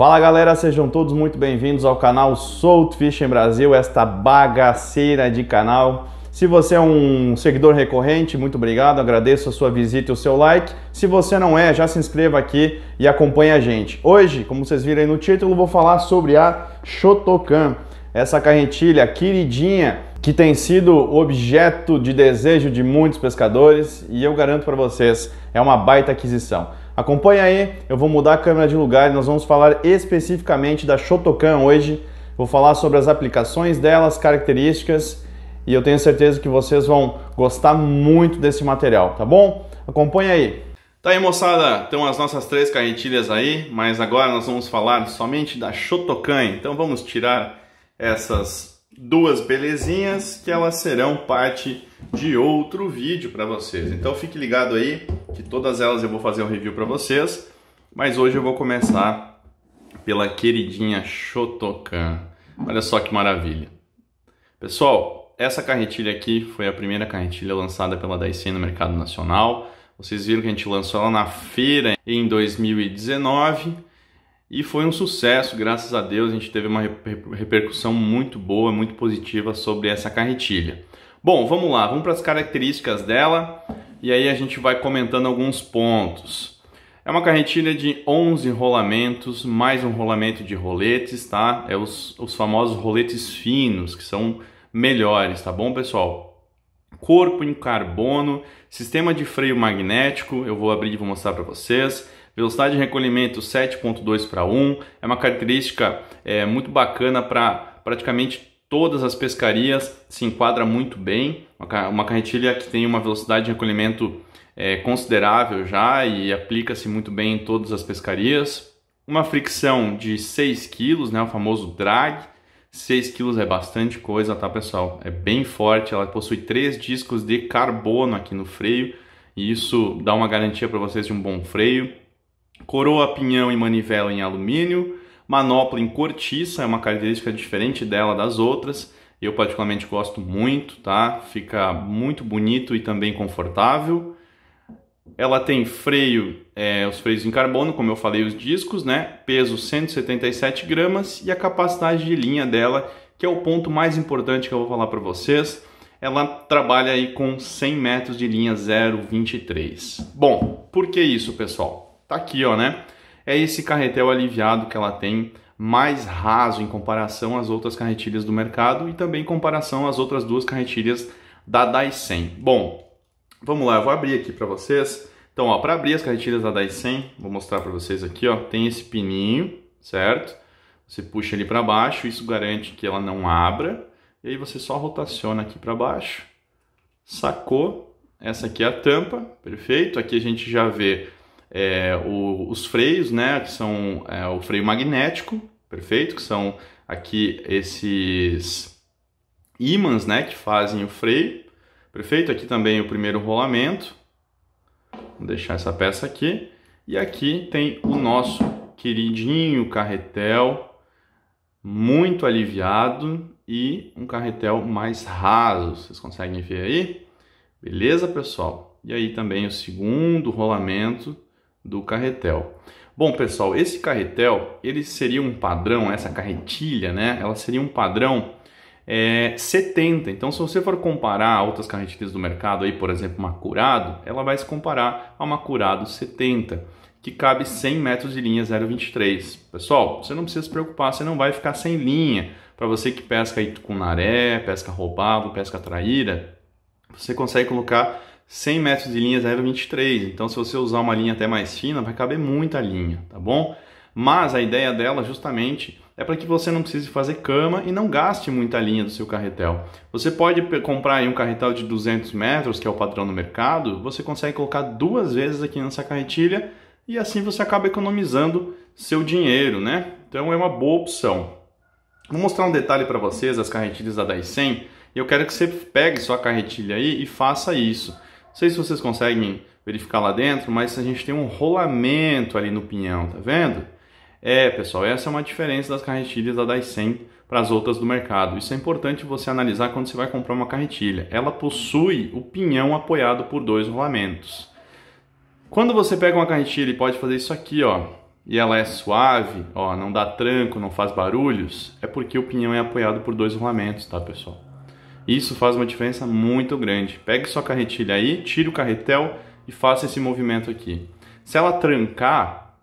Fala galera, sejam todos muito bem-vindos ao canal Salt Fishing Brasil, esta bagaceira de canal. Se você é um seguidor recorrente, muito obrigado, agradeço a sua visita e o seu like. Se você não é, já se inscreva aqui e acompanhe a gente. Hoje, como vocês viram aí no título, vou falar sobre a Shotokan, essa carretilha queridinha que tem sido objeto de desejo de muitos pescadores e eu garanto para vocês, é uma baita aquisição. Acompanha aí, eu vou mudar a câmera de lugar e nós vamos falar especificamente da Shotokan hoje. Vou falar sobre as aplicações delas, características e eu tenho certeza que vocês vão gostar muito desse material, tá bom? Acompanha aí. Tá aí moçada, então as nossas três carretilhas aí, mas agora nós vamos falar somente da Shotokan. Então vamos tirar essas duas belezinhas que elas serão parte de outro vídeo para vocês. Então fique ligado aí que todas elas eu vou fazer um review para vocês, mas hoje eu vou começar pela queridinha Shotokan. Olha só que maravilha. Pessoal, essa carretilha aqui foi a primeira carretilha lançada pela Daisen no mercado nacional. Vocês viram que a gente lançou ela na feira em 2019 e foi um sucesso, graças a Deus. A gente teve uma repercussão muito boa, muito positiva sobre essa carretilha. Bom, vamos lá, vamos para as características dela e aí a gente vai comentando alguns pontos. É uma carretilha de 11 rolamentos, mais um rolamento de roletes, tá? É os, os famosos roletes finos, que são melhores, tá bom, pessoal? Corpo em carbono, sistema de freio magnético, eu vou abrir e vou mostrar para vocês. Velocidade de recolhimento 7.2 para 1, é uma característica é, muito bacana para praticamente todas as pescarias, se enquadra muito bem. Uma carretilha que tem uma velocidade de recolhimento é, considerável já e aplica-se muito bem em todas as pescarias. Uma fricção de 6 kg, né, o famoso drag. 6 kg é bastante coisa, tá pessoal? É bem forte, ela possui três discos de carbono aqui no freio e isso dá uma garantia para vocês de um bom freio. Coroa, pinhão e manivela em alumínio Manopla em cortiça é uma característica diferente dela das outras. Eu particularmente gosto muito, tá? Fica muito bonito e também confortável. Ela tem freio, é, os freios em carbono, como eu falei, os discos, né? Peso 177 gramas e a capacidade de linha dela, que é o ponto mais importante que eu vou falar para vocês. Ela trabalha aí com 100 metros de linha 0,23. Bom, por que isso, pessoal? Tá aqui, ó, né? é esse carretel aliviado que ela tem, mais raso em comparação às outras carretilhas do mercado e também em comparação às outras duas carretilhas da 100. Bom, vamos lá, eu vou abrir aqui para vocês. Então, ó, para abrir as carretilhas da 100, vou mostrar para vocês aqui, ó, tem esse pininho, certo? Você puxa ele para baixo, isso garante que ela não abra. E aí você só rotaciona aqui para baixo. Sacou? Essa aqui é a tampa, perfeito? Aqui a gente já vê é, o, os freios, né, que são é, o freio magnético, perfeito, que são aqui esses ímãs, né, que fazem o freio, perfeito. Aqui também o primeiro rolamento, vou deixar essa peça aqui. E aqui tem o nosso queridinho carretel, muito aliviado e um carretel mais raso, vocês conseguem ver aí? Beleza, pessoal? E aí também o segundo rolamento, do carretel. Bom, pessoal, esse carretel, ele seria um padrão, essa carretilha, né? Ela seria um padrão é, 70. Então, se você for comparar outras carretilhas do mercado, aí, por exemplo, uma Curado, ela vai se comparar a uma Curado 70, que cabe 100 metros de linha 0,23. Pessoal, você não precisa se preocupar, você não vai ficar sem linha. Para você que pesca aí com naré, pesca roubado, pesca traíra, você consegue colocar 100 metros de linha 0,23. Então, se você usar uma linha até mais fina, vai caber muita linha, tá bom? Mas a ideia dela, justamente, é para que você não precise fazer cama e não gaste muita linha do seu carretel. Você pode comprar um carretel de 200 metros, que é o padrão no mercado, você consegue colocar duas vezes aqui nessa carretilha e assim você acaba economizando seu dinheiro, né? Então é uma boa opção. Vou mostrar um detalhe para vocês, as carretilhas da 10 e eu quero que você pegue sua carretilha aí e faça isso. Não sei se vocês conseguem verificar lá dentro, mas a gente tem um rolamento ali no pinhão, tá vendo? É, pessoal, essa é uma diferença das carretilhas da Dysen para as outras do mercado. Isso é importante você analisar quando você vai comprar uma carretilha. Ela possui o pinhão apoiado por dois rolamentos. Quando você pega uma carretilha e pode fazer isso aqui, ó, e ela é suave, ó, não dá tranco, não faz barulhos, é porque o pinhão é apoiado por dois rolamentos, tá, pessoal? Isso faz uma diferença muito grande. Pegue sua carretilha aí, tire o carretel e faça esse movimento aqui. Se ela trancar,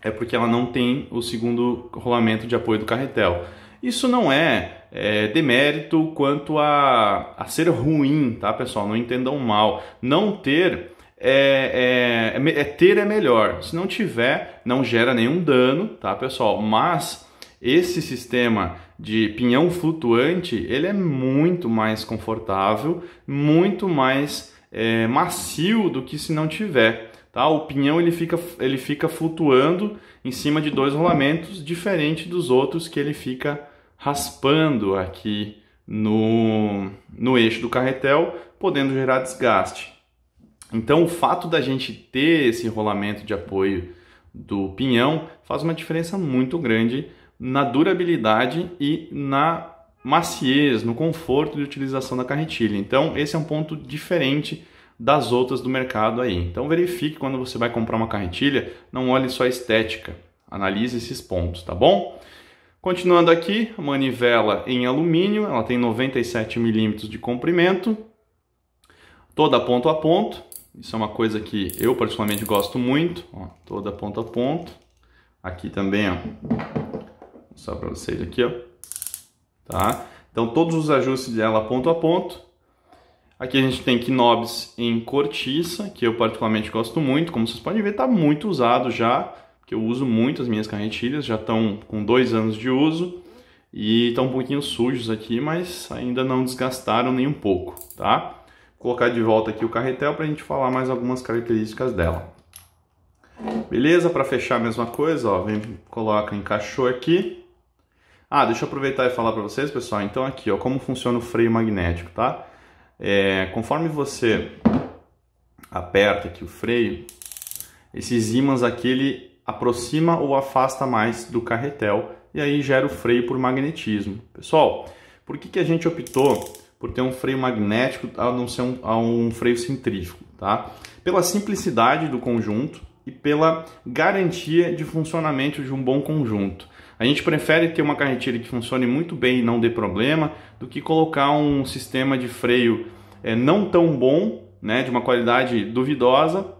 é porque ela não tem o segundo rolamento de apoio do carretel. Isso não é, é demérito quanto a, a ser ruim, tá pessoal? Não entendam mal. Não ter é, é, é, é ter é melhor. Se não tiver, não gera nenhum dano, tá, pessoal? Mas esse sistema de pinhão flutuante, ele é muito mais confortável, muito mais é, macio do que se não tiver. Tá? O pinhão ele fica, ele fica flutuando em cima de dois rolamentos, diferente dos outros que ele fica raspando aqui no, no eixo do carretel, podendo gerar desgaste. Então, o fato da gente ter esse rolamento de apoio do pinhão faz uma diferença muito grande na durabilidade e na maciez, no conforto de utilização da carretilha. Então, esse é um ponto diferente das outras do mercado aí. Então, verifique quando você vai comprar uma carretilha, não olhe só a estética, analise esses pontos, tá bom? Continuando aqui, manivela em alumínio, ela tem 97 milímetros de comprimento, toda ponto a ponto. Isso é uma coisa que eu particularmente gosto muito, ó, toda ponto a ponto. Aqui também, ó, só para vocês aqui, ó. Tá? Então, todos os ajustes dela ponto a ponto. Aqui a gente tem knobs em cortiça, que eu particularmente gosto muito. Como vocês podem ver, está muito usado já, que eu uso muito as minhas carretilhas, já estão com dois anos de uso. E estão um pouquinho sujos aqui, mas ainda não desgastaram nem um pouco, tá? Vou colocar de volta aqui o carretel para a gente falar mais algumas características dela. Beleza? Para fechar a mesma coisa, ó, vem, coloca, encaixou aqui. Ah, deixa eu aproveitar e falar para vocês, pessoal. Então aqui, ó, como funciona o freio magnético, tá? É, conforme você aperta aqui o freio, esses ímãs aqui ele aproxima ou afasta mais do carretel e aí gera o freio por magnetismo. Pessoal, por que, que a gente optou por ter um freio magnético a não ser um, a um freio centrífugo? Tá? Pela simplicidade do conjunto e pela garantia de funcionamento de um bom conjunto. A gente prefere ter uma carretilha que funcione muito bem e não dê problema do que colocar um sistema de freio é, não tão bom, né, de uma qualidade duvidosa,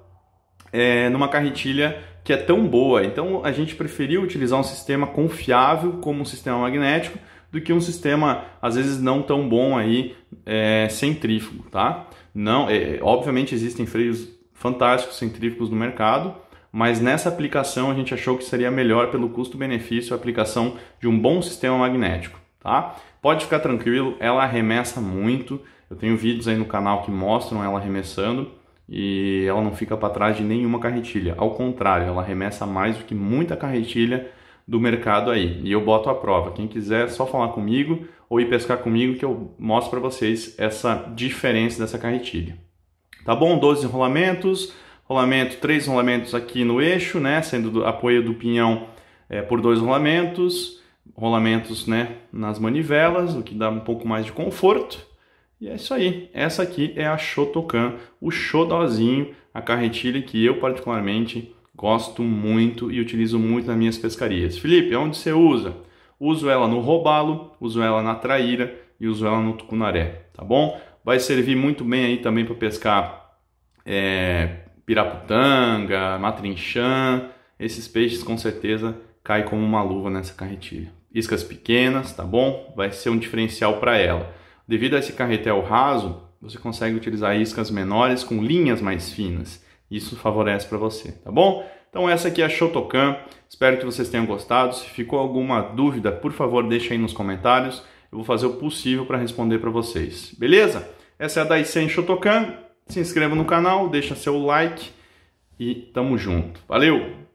é, numa carretilha que é tão boa. Então a gente preferiu utilizar um sistema confiável como um sistema magnético do que um sistema às vezes não tão bom aí é, centrífugo, tá? Não, é, obviamente existem freios fantásticos centrífugos no mercado, mas nessa aplicação a gente achou que seria melhor pelo custo-benefício a aplicação de um bom sistema magnético, tá? Pode ficar tranquilo, ela arremessa muito. Eu tenho vídeos aí no canal que mostram ela arremessando e ela não fica para trás de nenhuma carretilha. Ao contrário, ela arremessa mais do que muita carretilha do mercado aí. E eu boto a prova. Quem quiser, é só falar comigo ou ir pescar comigo que eu mostro para vocês essa diferença dessa carretilha. Tá bom? 12 enrolamentos rolamento, três rolamentos aqui no eixo, né, sendo do, apoio do pinhão é, por dois rolamentos, rolamentos né, nas manivelas, o que dá um pouco mais de conforto. E é isso aí, essa aqui é a Shotokan, o Shodozinho, a carretilha que eu particularmente gosto muito e utilizo muito nas minhas pescarias. Felipe, onde você usa? Uso ela no robalo, uso ela na traíra e uso ela no tucunaré, tá bom? Vai servir muito bem aí também para pescar é, piraputanga, matrinchã, esses peixes com certeza caem como uma luva nessa carretilha. Iscas pequenas, tá bom? Vai ser um diferencial para ela. Devido a esse carretel raso, você consegue utilizar iscas menores com linhas mais finas. Isso favorece para você, tá bom? Então essa aqui é a Shotokan. Espero que vocês tenham gostado. Se ficou alguma dúvida, por favor, deixa aí nos comentários. Eu vou fazer o possível para responder para vocês. Beleza? Essa é a Daisen Shotokan se inscreva no canal, deixa seu like e tamo junto. Valeu!